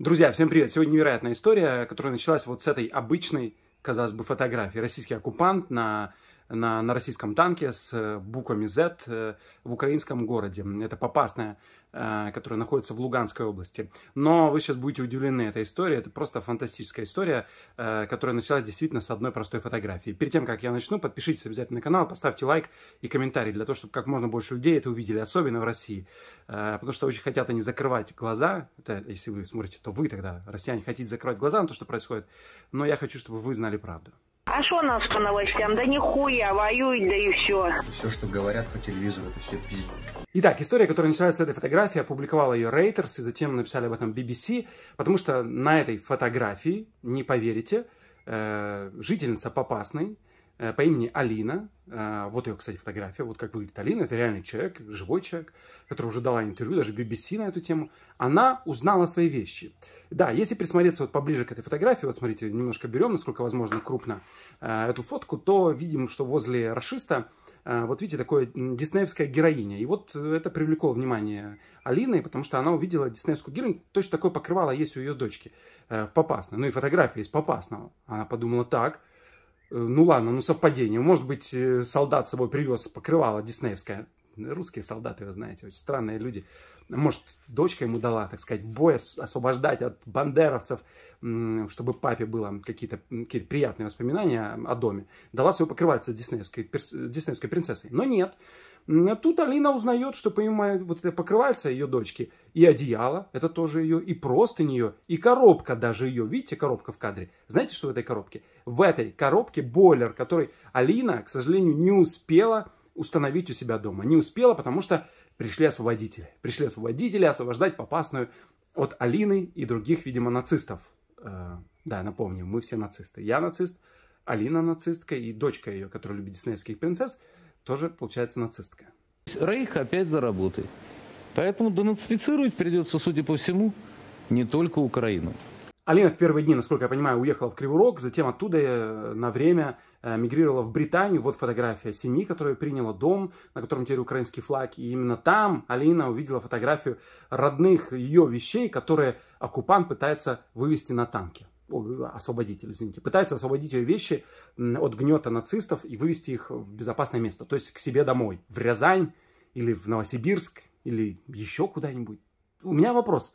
Друзья, всем привет! Сегодня невероятная история, которая началась вот с этой обычной, казалось бы, фотографии. Российский оккупант на на, на российском танке с э, буквами Z э, в украинском городе. Это Попасная, э, которая находится в Луганской области. Но вы сейчас будете удивлены этой историей. Это просто фантастическая история, которая началась действительно с одной простой фотографии. Перед тем, как я начну, подпишитесь обязательно на канал, поставьте лайк и комментарий для того, чтобы как можно больше людей это увидели, особенно в России. Потому что очень хотят они закрывать глаза. Это, если вы смотрите, то вы тогда, россияне, хотите закрывать глаза на то, что происходит. Но я хочу, чтобы вы знали правду. А что нас по новостям? Да нихуя, воюют, да и все. Все, что говорят по телевизору, это все пиздец. Итак, история, которая начинается с этой фотографии, опубликовала ее Reuters, и затем написали об этом BBC, потому что на этой фотографии, не поверите, э, жительница Попасной, Э, по имени Алина. Э, вот ее, кстати, фотография. Вот как выглядит Алина. Это реальный человек, живой человек, который уже дала интервью, даже BBC на эту тему. Она узнала свои вещи. Да, если присмотреться вот поближе к этой фотографии, вот смотрите, немножко берем, насколько возможно, крупно э, эту фотку, то видим, что возле расиста вот видите, такое диснеевская героиня. И вот это привлекло внимание Алины, потому что она увидела диснеевскую героиню, точно такое покрывало есть у ее дочки в Попасно. Ну и фотография из Попасного. Она подумала так, Э, ну ладно, ну совпадение. Может быть, э, солдат с собой привез покрывало диснеевское. Русские солдаты, вы знаете, очень странные люди. Может, дочка ему дала, так сказать, в бой освобождать от бандеровцев, чтобы папе было какие-то какие приятные воспоминания о доме. Дала свою покрывальца с диснеевской, диснеевской принцессой. Но нет. Тут Алина узнает, что помимо вот этой покрывальца ее дочки, и одеяло, это тоже ее, и просто нее и коробка даже ее. Видите, коробка в кадре? Знаете, что в этой коробке? В этой коробке бойлер, который Алина, к сожалению, не успела установить у себя дома. Не успела, потому что пришли освободители. Пришли освободители освобождать попасную от Алины и других, видимо, нацистов. Э, да, напомню, мы все нацисты. Я нацист, Алина нацистка и дочка ее, которая любит диснеевских принцесс, тоже, получается, нацистка. Рейх опять заработает. Поэтому денацифицировать придется, судя по всему, не только Украину. Алина в первые дни, насколько я понимаю, уехала в Кривурок, затем оттуда э, на время э, мигрировала в Британию. Вот фотография семьи, которая приняла дом, на котором теперь украинский флаг. И именно там Алина увидела фотографию родных ее вещей, которые оккупант пытается вывести на танке освободитель, извините, пытается освободить ее вещи от гнета нацистов и вывести их в безопасное место, то есть к себе домой, в Рязань или в Новосибирск или еще куда-нибудь. У меня вопрос,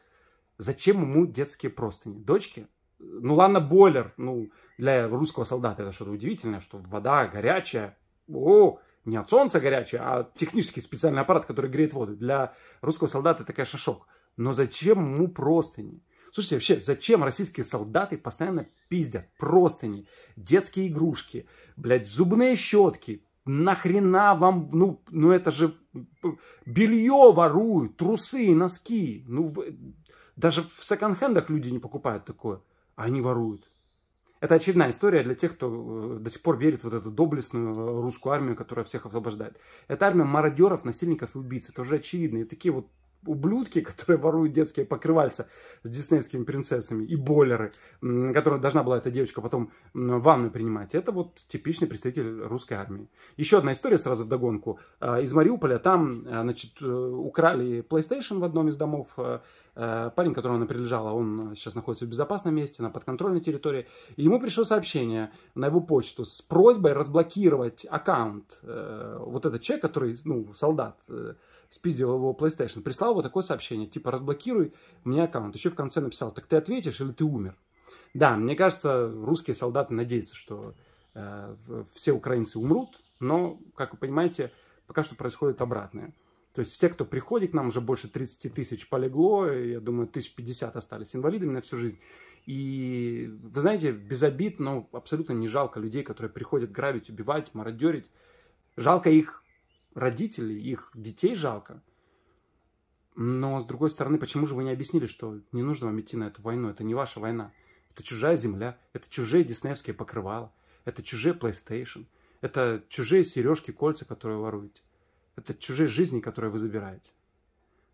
Зачем ему детские простыни? Дочки? Ну ладно, бойлер. Ну, для русского солдата это что-то удивительное, что вода горячая. О, не от солнца горячая, а технический специальный аппарат, который греет воду. Для русского солдата это, конечно, шок. Но зачем ему простыни? Слушайте, вообще, зачем российские солдаты постоянно пиздят простыни, детские игрушки, блядь, зубные щетки? Нахрена вам, ну, ну это же белье воруют, трусы, носки. Ну, даже в секонд-хендах люди не покупают такое, а они воруют. Это очередная история для тех, кто э, до сих пор верит в вот эту доблестную э, русскую армию, которая всех освобождает. Это армия мародеров, насильников и убийц. Это уже очевидно. И такие вот ублюдки, которые воруют детские покрывальца с диснеевскими принцессами, и бойлеры, которая должна была эта девочка потом ванну принимать. Это вот типичный представитель русской армии. Еще одна история сразу вдогонку. Э, из Мариуполя там, значит, украли PlayStation в одном из домов Э, парень, которому она принадлежала, он э, сейчас находится в безопасном месте, на подконтрольной территории. И ему пришло сообщение на его почту с просьбой разблокировать аккаунт. Э, вот этот человек, который, ну, солдат, спиздил его PlayStation, прислал вот такое сообщение, типа, разблокируй мне аккаунт. Еще в конце написал, так ты ответишь или ты умер? Да, мне кажется, русские солдаты надеются, что все украинцы умрут, но, как вы понимаете, пока что происходит обратное. То есть все, кто приходит нам, уже больше 30 тысяч полегло, я думаю, 1050 остались инвалидами на всю жизнь. И, вы знаете, без обид, но абсолютно не жалко людей, которые приходят грабить, убивать, мародерить. Жалко их родителей, их детей жалко. Но, с другой стороны, почему же вы не объяснили, что не нужно вам идти на эту войну? Это не ваша война. Это чужая земля, это чужие диснеевские покрывала, это чужие PlayStation, это чужие сережки, кольца, которые воруете. Это чужие жизни, которые вы забираете.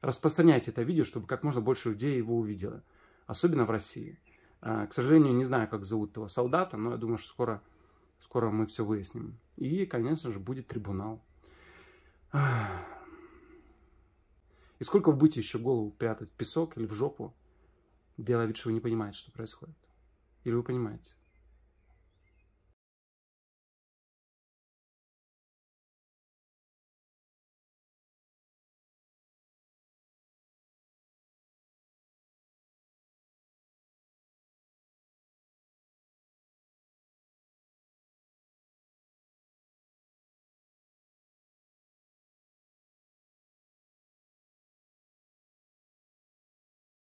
Распространяйте это видео, чтобы как можно больше людей его увидело. Особенно в России. А, к сожалению, не знаю, как зовут этого солдата, но я думаю, что скоро, скоро мы все выясним. И, конечно же, будет трибунал. И сколько вы будете еще голову прятать в песок или в жопу, делая вид, что вы не понимаете, что происходит? Или вы понимаете?